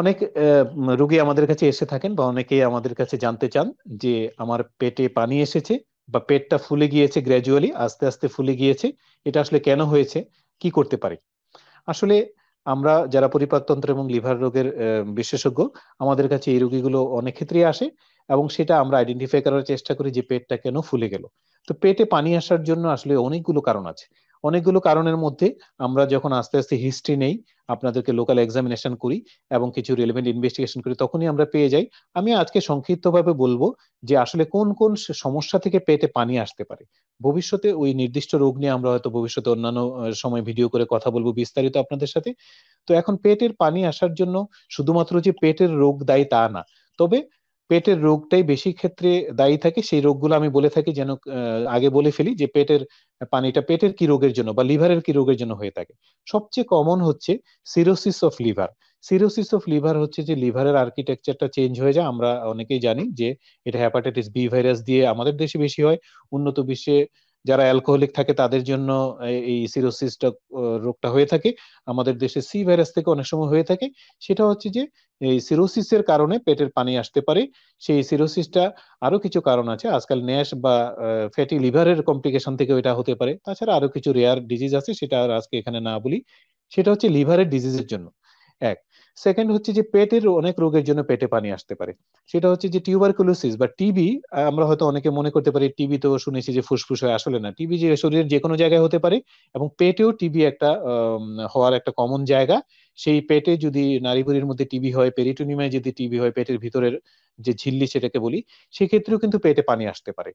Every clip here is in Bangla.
অনেক রুগী আমাদের কাছে এসে থাকেন বা অনেকেই আমাদের কাছে জানতে চান যে আমার পেটে পানি এসেছে বা পেটটা ফুলে গিয়েছে গ্র্যাজুয়ালি আস্তে আস্তে ফুলে গিয়েছে এটা আসলে কেন হয়েছে কি করতে পারি আসলে আমরা যারা পরিপাকতন্ত্র এবং লিভার রোগের বিশেষজ্ঞ আমাদের কাছে এই রোগীগুলো অনেক ক্ষেত্রেই আসে এবং সেটা আমরা আইডেন্টিফাই করার চেষ্টা করি যে পেটটা কেন ফুলে গেল তো পেটে পানি আসার জন্য আসলে অনেকগুলো কারণ আছে অনেকগুলো কারণের মধ্যে আমরা যখন আস্তে আস্তে হিস্ট্রি নেই আপনাদেরকে লোকাল এক্সামিনেশন করি এবং কিছু রেলিভেন্ট ইনভেস্টিগেশন করি তখনই আমরা পেয়ে যাই আমি আজকে সংক্ষিপ্তভাবে বলবো যে আসলে কোন কোন সমস্যা থেকে পেটে পানি আসতে পারে ভবিষ্যতে ওই নির্দিষ্ট রোগ নিয়ে আমরা হয়তো ভবিষ্যতে অন্যান্য সময় ভিডিও করে কথা বলবো বিস্তারিত আপনাদের সাথে তো এখন পেটের পানি আসার জন্য শুধুমাত্র যে পেটের রোগ দায়ী তা না তবে পেটের রোগটাই বেশি ক্ষেত্রে দায়ী থাকে সেই রোগগুলো আমি বলে থাকি যেন আগে বলে ফেলি যে পেটের পানিটা পেটের কি রোগের জন্য বা লিভারের কি রোগের জন্য হয়ে থাকে সবচেয়ে কমন হচ্ছে cirrhosis of liver cirrhosis of liver হচ্ছে যে লিভারের আর্কিটেকচারটা চেঞ্জ হয়ে যায় আমরা অনেকেই জানি যে এটা হ্যাপাটাইটিস বি ভাইরাস দিয়ে আমাদের দেশে বেশি হয় উন্নত বিশ্বে যারা অ্যালকোহলিক থাকে তাদের জন্য এই সিরোসিসটা রোগটা হয়ে থাকে আমাদের দেশে সি ভাইরাস থেকে অনেক সময় হয়ে থাকে সেটা হচ্ছে যে এই সিরোসিসের কারণে পেটের পানি আসতে পারে সেই সিরোসিসটা আরো কিছু কারণ আছে আজকাল ন্যাশ বা ফ্যাটি লিভারের কমপ্লিকেশন থেকে এটা হতে পারে তাছাড়া আরো কিছু রেয়ার ডিজিজ আছে সেটা আর আজকে এখানে না বলি সেটা হচ্ছে লিভারের ডিজিজের জন্য এক সেকেন্ড হচ্ছে যে পেটের অনেক রোগের জন্য পেটে পানি আসতে পারে সেটা হচ্ছে যে টিউবারকুলোসিস বা টিবি আমরা হয়তো অনেকে মনে করতে পারি টিবি তো শুনেছি যে ফুসফুস হয় আসলে না টিবি যে শরীরের যে কোনো জায়গায় হতে পারে এবং পেটেও টিবি একটা হওয়ার একটা কমন জায়গা সেই পেটে যদি নারী মধ্যে টিবি হয় পেরিটোনিমায় যদি টিবি হয় পেটের ভিতরের যে ঝিল্লি সেটাকে বলি সেক্ষেত্রেও কিন্তু পেটে পানি আসতে পারে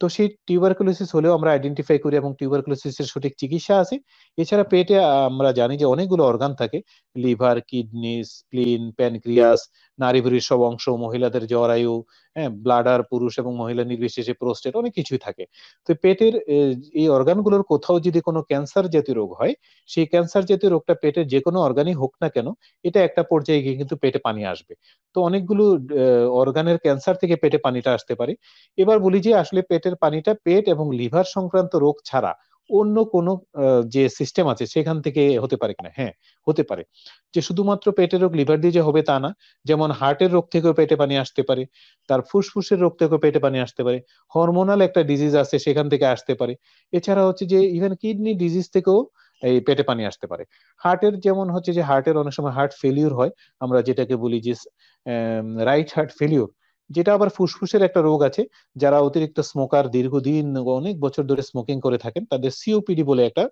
তো সেই টিউবারকুলোসিস হলেও আমরা আইডেন্টিফাই করি এবং টিউবারকুলোসিসের সঠিক চিকিৎসা আছে এছাড়া পেটে আমরা জানি যে অনেকগুলো অর্গান থাকে লিভার কিডনি স্প্লিন প্যানক্রিয়াস নারীভুরির সব অংশ মহিলাদের জরায়ু হ্যাঁ ব্লাডার পুরুষ এবং মহিলা নির্বিশেষে প্রোস্টেট অনেক কিছুই থাকে তো পেটের এই অর্গানগুলোর কোথাও যদি কোনো ক্যান্সার জাতীয় রোগ হয় সেই ক্যান্সার জাতীয় রোগটা পেটের যে কোনো অর্গানই হোক না কেন এটা একটা পর্যায়ে গিয়ে কিন্তু পেটে পানি আসবে তো অনেকগুলো অর্গানের ক্যান্সার থেকে পেটে পানিটা আসতে পারে এবার বলি যে আসলে পেটের পানিটা পেট এবং লিভার সংক্রান্ত রোগ ছাড়া অন্য কোন যে সিস্টেম আছে সেখান থেকে হতে পারে কিনা হ্যাঁ হতে পারে যে শুধুমাত্র পেটের রোগ লিভার দিয়ে যে হবে তা না যেমন হার্টের রোগ থেকেও পেটে পানি আসতে পারে তার ফুসফুসের রোগ থেকেও পেটে পানি আসতে পারে হরমোনাল একটা ডিজিজ আছে সেখান থেকে আসতে পারে এছাড়া হচ্ছে যে ইভেন কিডনি ডিজিজ থেকেও এই পেটে পানি আসতে পারে হার্টের যেমন হচ্ছে যে হার্টের অনেক সময় হার্ট ফেলিউর হয় আমরা যেটাকে বলি যে রাইট হার্ট ফেলিউর যেটা আবার ফুসফুসের একটা রোগ আছে যারা অতিরিক্ত স্মোকার দীর্ঘদিন অনেক বছর ধরে স্মোকিং করে থাকেন তাদের সিওপিডি বলে একটা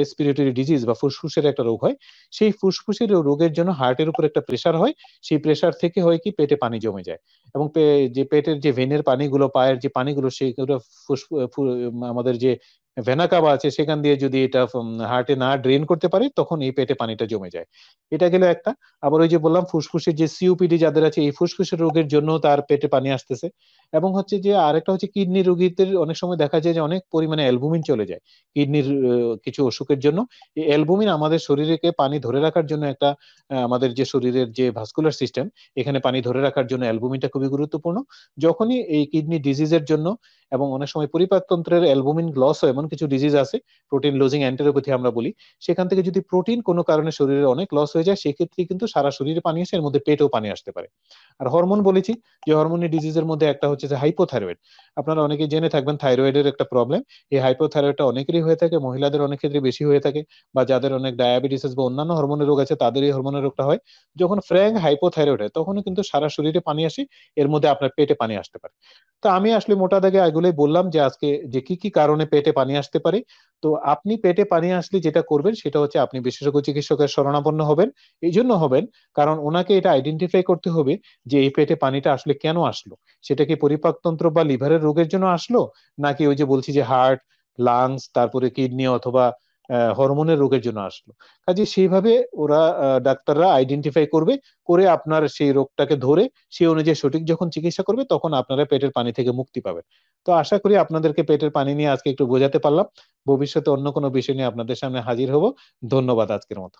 রেসপিরেটরি ডিজিজ বা ফুসফুসের একটা রোগ হয় সেই ফুসফুসের রোগের জন্য হার্টের উপর একটা প্রেশার হয় সেই প্রেশার থেকে হয় কি পেটে পানি জমে যায় এবং যে পেটের যে ভেনের পানিগুলো পায়ের যে পানিগুলো সেগুলো আমাদের যে ভেনা কাবা আছে সেখান দিয়ে যদি এটা হার্টে না ড্রেন করতে পারে তখন এই পেটে পানিটা জমে যায় এটা গেলে একটা আবার ওই যে বললাম ফুসফুসের যে সিওপিডি যাদের আছে এই ফুসফুসের রোগের জন্য তার পেটে পানি আসতেছে এবং হচ্ছে যে আরেকটা হচ্ছে কিডনি রোগীদের অনেক সময় দেখা যায় যে অনেক পরিমাণে অ্যালবুমিন চলে যায় কিডনির কিছু অসুখের জন্য এই অ্যালবুমিন আমাদের শরীরেকে পানি ধরে রাখার জন্য একটা আমাদের যে শরীরের যে ভাস্কুলার সিস্টেম এখানে পানি ধরে রাখার জন্য অ্যালবুমিনটা খুবই গুরুত্বপূর্ণ যখনই এই কিডনি ডিজিজের জন্য এবং অনেক সময় পরিপাকতন্ত্রের অ্যালবুমিন হয় এমন কিছু ডিজিজ আছে প্রোটিন লুজিং অ্যান্টেরোপ্যাথি আমরা বলি সেখান থেকে যদি প্রোটিন কোনো কারণে শরীরে অনেক লস হয়ে যায় সেক্ষেত্রে কিন্তু সারা শরীরে পানি আসে এর মধ্যে পেটেও পানি আসতে পারে আর হরমোন বলেছি যে হরমোনের ডিজিজের মধ্যে একটা হচ্ছে হচ্ছে যে হাইপোথাইরয়েড আপনারা অনেকে জেনে থাকবেন থাইরয়েডের একটা প্রবলেম এই হাইপোথাইরয়েডটা অনেকেরই হয়ে থাকে মহিলাদের অনেক ক্ষেত্রে বেশি হয়ে থাকে বা যাদের অনেক ডায়াবেটিস বা অন্যান্য হরমোনের রোগ আছে তাদের এই হরমোনের রোগটা হয় যখন ফ্র্যাঙ্ক হাইপোথাইরয়েড হয় তখনও কিন্তু সারা শরীরে পানি আসে এর মধ্যে আপনার পেটে পানি আসতে পারে তো আমি আসলে মোটা দাগে এগুলোই বললাম যে আজকে যে কি কি কারণে পেটে পানি আসতে পারে তো আপনি পেটে পানি আসলে যেটা করবেন সেটা হচ্ছে আপনি বিশেষজ্ঞ চিকিৎসকের শরণাপন্ন হবেন এই জন্য হবেন কারণ ওনাকে এটা আইডেন্টিফাই করতে হবে যে এই পেটে পানিটা আসলে কেন আসলো সেটা কি পরিপাকতন্ত্র বা লিভারের রোগের জন্য আসলো নাকি ওই যে বলছি যে হার্ট লাংস তারপরে কিডনি অথবা হরমোনের রোগের জন্য আসলো কাজে সেইভাবে ওরা ডাক্তাররা আইডেন্টিফাই করবে করে আপনার সেই রোগটাকে ধরে সেই অনুযায়ী সঠিক যখন চিকিৎসা করবে তখন আপনারা পেটের পানি থেকে মুক্তি পাবেন তো আশা করি আপনাদেরকে পেটের পানি নিয়ে আজকে একটু বোঝাতে পারলাম ভবিষ্যতে অন্য কোনো বিষয় নিয়ে আপনাদের সামনে হাজির হব ধন্যবাদ আজকের মতো